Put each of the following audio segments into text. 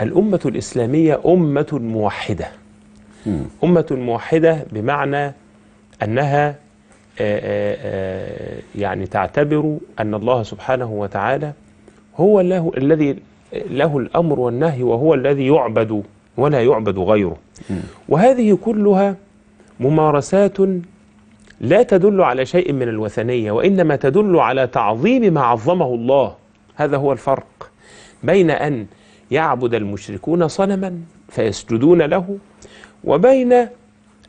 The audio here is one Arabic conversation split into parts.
الأمة الإسلامية أمة موحدة أمة موحدة بمعنى أنها آه، آه، آه، يعني تعتبر أن الله سبحانه وتعالى هو له الذي له الأمر والنهي وهو الذي يعبد ولا يعبد غيره وهذه كلها ممارسات لا تدل على شيء من الوثنية وإنما تدل على تعظيم ما عظمه الله هذا هو الفرق بين أن يعبد المشركون صنما فيسجدون له وبين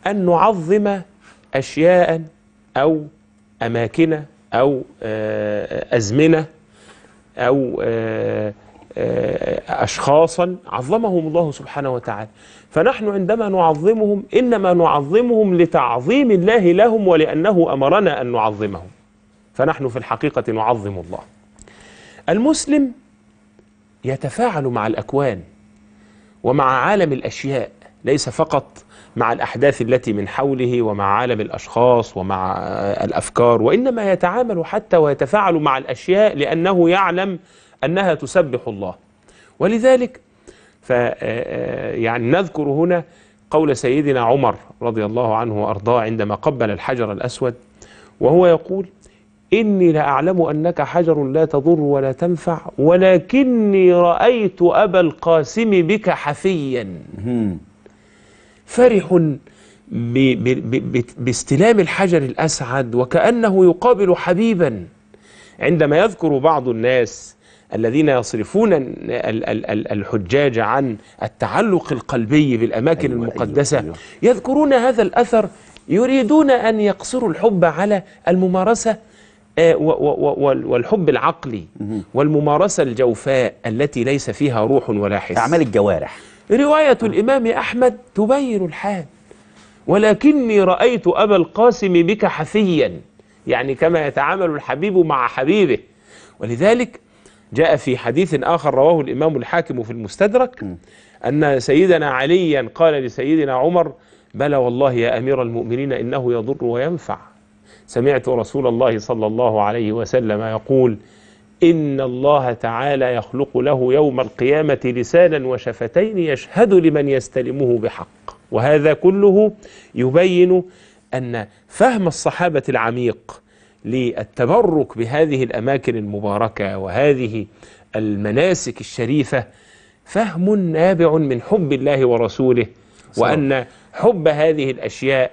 أن نعظم أشياء أو أماكن أو آه، أزمنة أو آه، آه، أشخاصا عظمهم الله سبحانه وتعالى فنحن عندما نعظمهم إنما نعظمهم لتعظيم الله لهم ولأنه أمرنا أن نعظمهم فنحن في الحقيقة نعظم الله المسلم يتفاعل مع الأكوان ومع عالم الأشياء ليس فقط مع الأحداث التي من حوله ومع عالم الأشخاص ومع الأفكار وإنما يتعامل حتى ويتفاعل مع الأشياء لأنه يعلم أنها تسبح الله ولذلك ف آه، آه، يعني نذكر هنا قول سيدنا عمر رضي الله عنه وأرضاه عندما قبل الحجر الأسود وهو يقول إني لأعلم أنك حجر لا تضر ولا تنفع ولكني رأيت أبا القاسم بك حفيا فرح باستلام الحجر الأسعد وكأنه يقابل حبيبا عندما يذكر بعض الناس الذين يصرفون الحجاج عن التعلق القلبي بالأماكن أيوة،, أيوة المقدسة أيوة يذكرون هذا الأثر يريدون أن يقصروا الحب على الممارسة آه، والحب العقلي والممارسة الجوفاء التي ليس فيها روح ولا حس أعمال الجوارح رواية الإمام أحمد تبين الحال ولكني رأيت أبا القاسم بك حثيا يعني كما يتعامل الحبيب مع حبيبه ولذلك جاء في حديث آخر رواه الإمام الحاكم في المستدرك أن سيدنا عليا قال لسيدنا عمر بلى والله يا أمير المؤمنين إنه يضر وينفع سمعت رسول الله صلى الله عليه وسلم يقول إن الله تعالى يخلق له يوم القيامة لسانا وشفتين يشهد لمن يستلمه بحق وهذا كله يبين أن فهم الصحابة العميق للتبرك بهذه الأماكن المباركة وهذه المناسك الشريفة فهم نابع من حب الله ورسوله وأن حب هذه الأشياء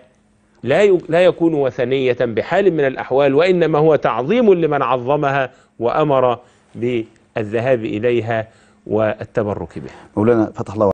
لا لا يكون وثنية بحال من الأحوال وإنما هو تعظيم لمن عظمها وأمر بالذهاب إليها والتبرك بها مولانا فتح الله